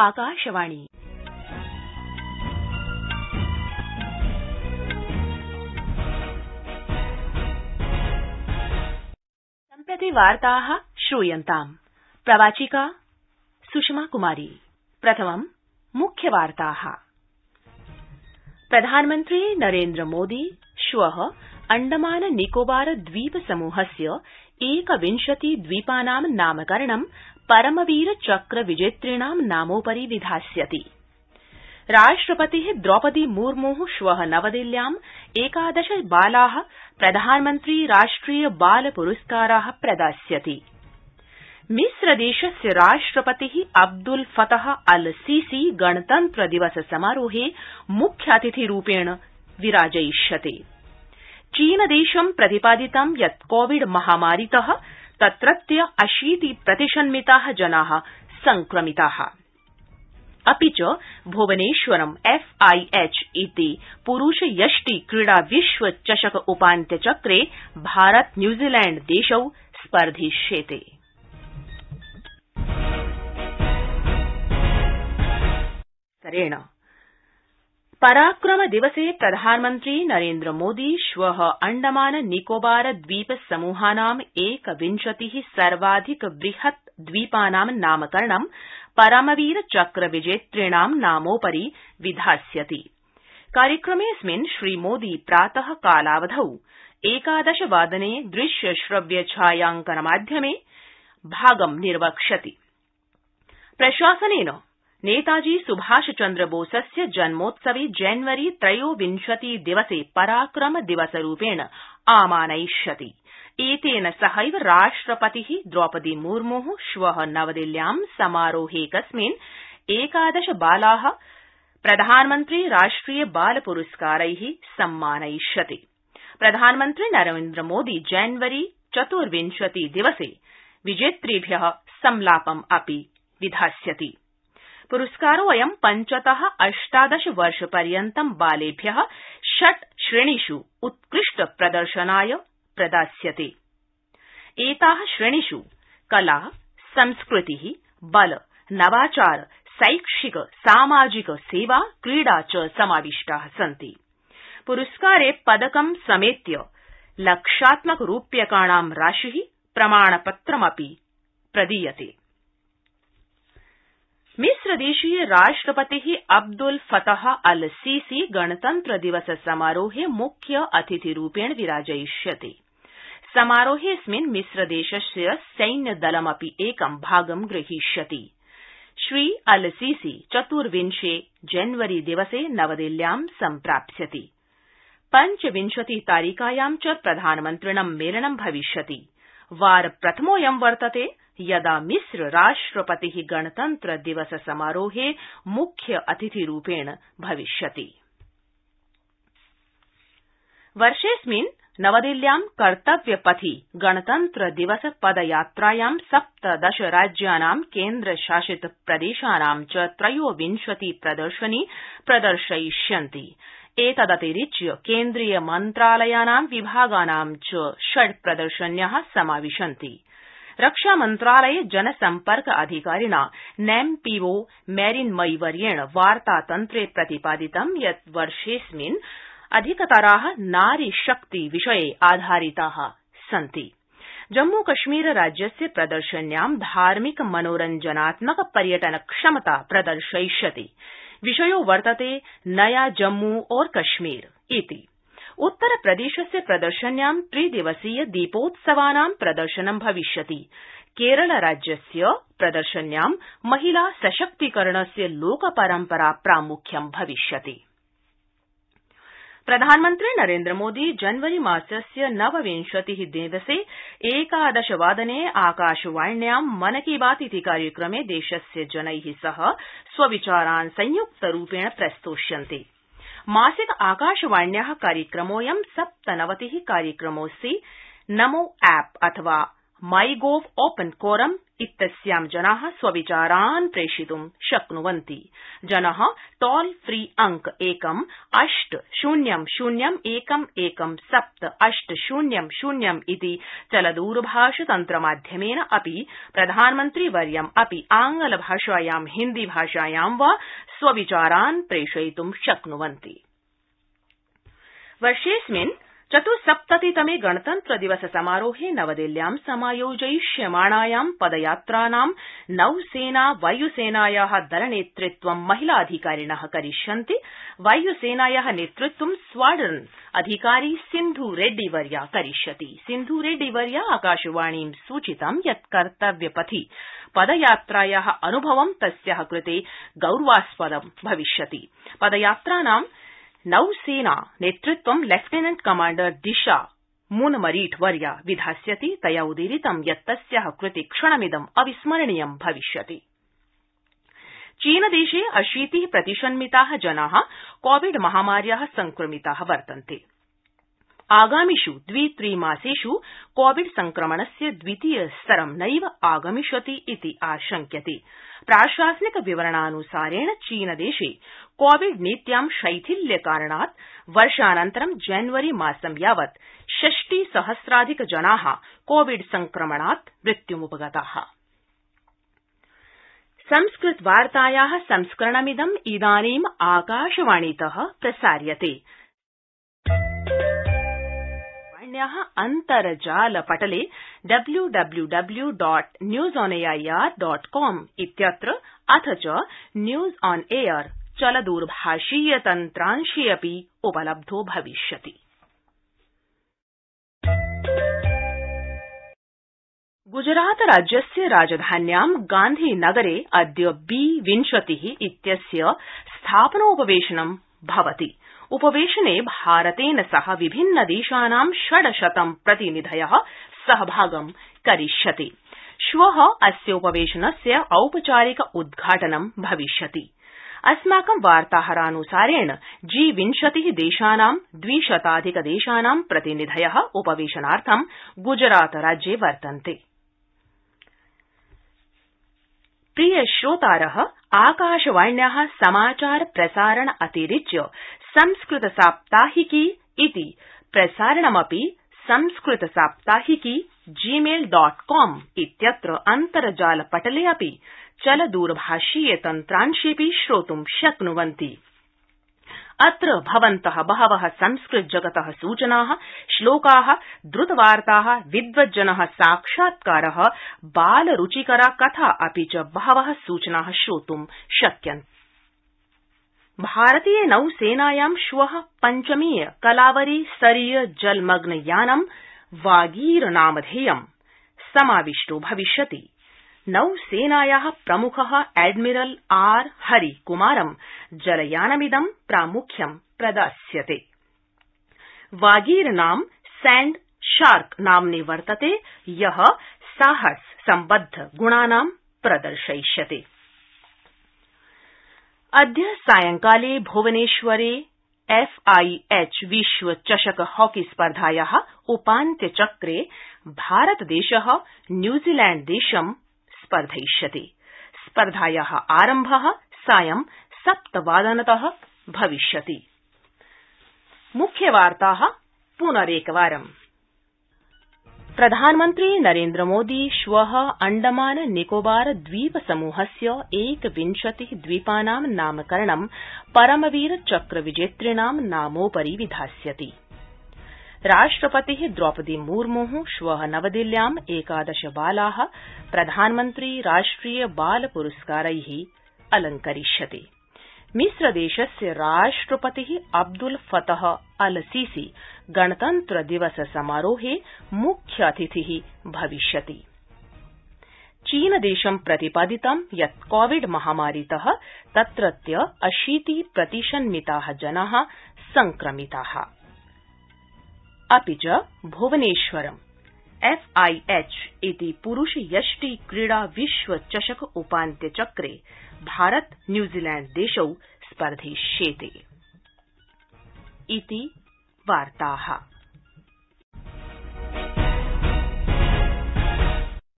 आकाशवाणी सम्प्रति वार्ता श्रूयन्ताम् प्रवाचिका सुषमा कुमारी प्रथमम् मुख्यवार्ता प्रधानमन्त्री मोदी श्व अण्डमान निकोबार द्वीप समूहस्य एकविंशति द्वीपानां नामकरणं परमवीर चक्र विजेतृणां नामोपरि विधास्यति राष्ट्रपति द्रौपदी मुर्मू श्व नवदिल्ल्यां एकादश बाला प्रधानमन्त्री राष्ट्रिय बाल पुरस्कारा प्रदास्यति मिस्रदेशस्य राष्ट्रपति अब्दुल फतह अल सीसी गणतन्त्र दिवस समारोहे मुख्यातिथिरूपेण विराजयिष्यते चीनदेशं प्रतिपादितं यत् कोविड महामारीत तत्रत्य अशीति प्रतिशन्मिता जना संक्रमिता अपि च भुवनेश्वरं एफआईएच इति पुरूषयष्टि क्रीडा चषक उपान्त्यचक्रे भारत न्यूजीलैण्ड देशौ स्पर्धिष्येते पराक्रम दिवसे प्रधानमन्त्री मोदी श्व अण्डमान निकोबार द्वीप समूहानाम् एकविंशति सर्वाधिक बृहत् द्वीपानां नामकरणं परमवीर चक्र विजेतृणां नामोपरि विधास्यति कार्यक्रमेऽस्मिन् श्रीमोदी प्रात कालावधौ एकादश वादने दृश्य श्रव्य छायांकनमाध्यमे भागं निर्वक्ष्यति नेताजी सुभाष सुभाषचन्द्रबोसस्य जन्मोत्सवे जनवरी त्रयोविंशति दिवसे पराक्रम दिवसरूपेण आमानयिष्यति एतेन सहैव राष्ट्रपति द्रौपदी मुर्मू श्व नवदिल्ल्यां समारोहेऽस्मिन् एकादश बाला प्रधानमन्त्री राष्ट्रिय बाल पुरस्कारै सम्मानयिष्यते प्रधानमन्त्री नरेन्द्रमोदी जनवरी चतुर्विंशति दिवसे विजेतृभ्य संलापमपि विधास्यति पुरस्कारोऽयं पञ्चत अष्टादश वर्षपर्यन्तं बालेभ्य षट् श्रेणिष् उत्कृष्ट प्रदर्शनाय प्रदास्यते एता श्रेणिष् कला संस्कृति बल नवाचार शैक्षिक सामाजिक सेवा क्रीडा च समाविष्टा सन्ति पुरस्कारे पदकं समेत्य लक्षात्मक रूप्यकाणां राशि प्रमाणपत्रमपि प्रदीयते बांग्लादेशीय राष्ट्रपति अब्दुल फतह अल सीसी गणतंत्र दिवस समारोहे मुख्य अतिथिरूपेण विराजयिष्यति समारोहेऽस्मिन् मिस्रदेशस्य सैन्यदलमपि एकं भागं ग्रहीष्यति श्री अल सीसी चतुर्विंशे जनवरी दिवसे नवदिल्ल्यां सम्प्राप्स्यति पञ्चविंशति तारिकायां च प्रधानमन्त्रिणं मेलनं भविष्यति वारप्रथमोऽयं वर्तते यदा मिस्र राष्ट्रपति गणतंत्र दिवस समारोहे मुख्य अतिथिरूपेण भविष्यति वर्षेऽस्मिन् नवदिल्ल्यां कर्तव्यपथि गणतंत्र दिवस पदयात्रायां सप्तदश राज्यानां केन्द्रशासित प्रदेशानां च त्रयोविंशति प्रदर्शनी प्रदर्शयिष्यन्ति एतदतिरिच्य केन्द्रीय मन्त्रालयानां विभागानां च षड् प्रदर्शन्या समाविशन्ति रक्षामन्त्रालये जनसम्पर्क अधिकारिणा नैम पीबो मैरिनमई वर्येण वार्तातन्त्रे प्रतिपादितं यत् वर्षेऽस्मिन् अधिकतरा नारीशक्ति विषये आधारिता सन्ति जम्मूकश्मीर राज्यस्य प्रदर्शन्यां धार्मिक मनोरञ्जनात्मक पर्यटन क्षमता प्रदर्शयिष्यति विषयो वर्तते नया जम्मू और कश्मीर इति उत्तरप्रदेशस्य प्रदर्शन्यां त्रिदिवसीय दीपोत्सवानां प्रदर्शनं भविष्यति केरल राज्यस्य प्रदर्शन्यां महिला सशक्तिकरणस्य लोकपरम्परा प्रामुख्यं भविष्यति प्रधानमन्त्री नरेन्द्रमोदी जनवरी मासस्य नवविंशति दिवसे एकादशवादने आकाशवाण्यां मन की बात इति कार्यक्रमे देशस्य जनै सह स्वविचारान् संयुक्तरूपेण प्रस्तोष्यन्ते मासिक आकाशवाण्या कार्यक्रमोऽयं सप्तनवति कार्यक्रमोऽस्ति नमो एप अथवा माई गोव ओपन फोरम इति इत्यस्यां जना स्वविचारान् प्रेषयित् शक्नुवन्ति जना टोल फ्री अंक एकम् अष्ट शून्यं शून्यं एकम् एकं सप्त अष्ट शून्यं शून्यम् इति चलदूरभाष तन्त्रमाध्यमेन अपि प्रधानमन्त्रिवर्यं अपि आंग्लभाषायां हिन्दीभाषायां वा स्वविचारान् प्रेषयित् शक्नुवन्ति चत्स्सप्ततितमे गणतन्त्र दिवस समारोहे नवदिल्ल्यां समायोजयिष्यमाणायां पदयात्रानां नौसेना वायुसेनाया दलनेतृत्वं महिलाधिकारिण करिष्यन्ति वायुसेनाया नेतृत्वं स्वाडर्न अधिकारी सिन्ध्रेड्डीवर्या करिष्यति सिन्ध्रेड्डीवर्या आकाशवाणीं सूचितं यत् कर्तव्यपथि पदयात्राया अनुभवं तस्या कृते गौरवास्पदं भविष्यति पदयात्रानां नौसेना नेतृत्वं लेफ्टिनेंट कमाण्डर दिशा मुनमरीटवर्या विधास्यति तया उदीरितं यत् तस्या कृते क्षणमिदं अविस्मरणीयं भविष्यति चीनदेशे अशीति प्रतिशन्मिता जना कोविड महामार्या संक्रमिता वर्तन्ते आगामिष् द्वि त्रिमासेष् कोविड संक्रमणस्य द्वितीय स्तरं नैव आगमिष्यति इति आशंक्यते प्राशासनिक विवरणान्सारेण चीनदेशे कोविड नीत्यां शैथिल्यकारणात् वर्षानन्तरं जनवरी मासं यावत् षष्टि सहस्राधिक जना कोविड संक्रमणात् मृत्युम्पगता संस्कृतवार्ताया संस्करणमिदं इदानीम् आकाशवाणीत प्रसार्यते अन्तर्जाल पटले W W W dot news on AIR dot com इत्यत्र अथ च न्यूज ऑन एयर चलदूरभाषीय तन्त्रांशे अपि उपलब्धो भविष्यति गुजरात राज्यस्य राजधान्यां गांधीनगरे अद्य बी विंशति इत्यस्य स्थापनोपवेशनं भवति उपवेशने भारतेन सह विभिन्न देशानां षड्शतं प्रतिनिधय सहभागं करिष्यति श्व अस्य उपवेशनस्य औपचारिक उद्घाटनं भविष्यति अस्माकं वार्ताहरानुसारेण जी विंशति देशानां द्विशताधिक देशानां प्रतिनिधय उपवेशनार्थं ग्जरातराज्ये वर्तन्ते आकाशवाण्या समाचार अतिरिच्य संस्कृत साप्ताहिकी इति प्रसारणमपि संस्कृत साप्ताहिकी जीमेल डॉट कॉम इत्यत्र अन्तर्जाल पटले अपि चलदरभाषीय तन्त्रांशेऽपि श्रोत् शक्नुवन्ति अत्र भवन्त बहव जगत सूचना श्लोका द्रतवाता विद्वज्जन साक्षात्कार बालरूचिकरा कथा अपि च बहव सूचना श्रोतुं शक्यन्ते भारतीय नौसेनायां श्व पञ्चमीय कलावरी स्तरीय जलमग्न यानं वागीर नामधेयं समाविष्टो भविष्यति नौसेनाया प्रमुख एडमिरल आर हरिकुमारं जलयानमिदं प्रामुख्यं प्रदास्यते वागीर नाम सैण्ड शार्क नाम्नि वर्तते य साहस सम्बद्ध गुणानां प्रदर्शयिष्यते अद्य सायंकाले भुवनेश्वरे एफआईएच विश्वचषक हॉकी स्पर्धाया उपान्त्यचक्रे भारतदेश न्यूजीलैण्डदेशं स्पर्धयिष्यते स्पर्धाया आरम्भ सायं सप्तवादनत भविष्यति मुख्यवार्ता पुनरेकवारम् प्रधानमन्त्री नरेन्द्रमोदी श्व अण्डमान निकोबार द्वीप समूहस्य एकविंशति द्वीपानां नामकरणं परमवीर चक्र विजेतृणां नामोपरि विधास्यति राष्ट्रपति द्रौपदी मुर्मू श्व नवदिल्ल्यां एकादश बाला प्रधानमन्त्री राष्ट्रिय बाल पुरस्कारै अलंकरिष्यति मिस्रदेशस्य राष्ट्रपति अब्दुल फतह अल सीसी गणतन्त्र दिवस समारोहे मुख्यातिथि भविष्यति चीनदेशं प्रतिपादितं यत् कोविड महामारीत तत्रत्य अशीति प्रतिशन्मिता जना संक्रमिता अपि च भुवनेश्वरम् एफआईएच इति पुरूष यष्टि क्रीडा विश्व चषक उपान्त्यचक्रे भारत न्यूजीलैण्ड देशौ स्पर्धिष्येते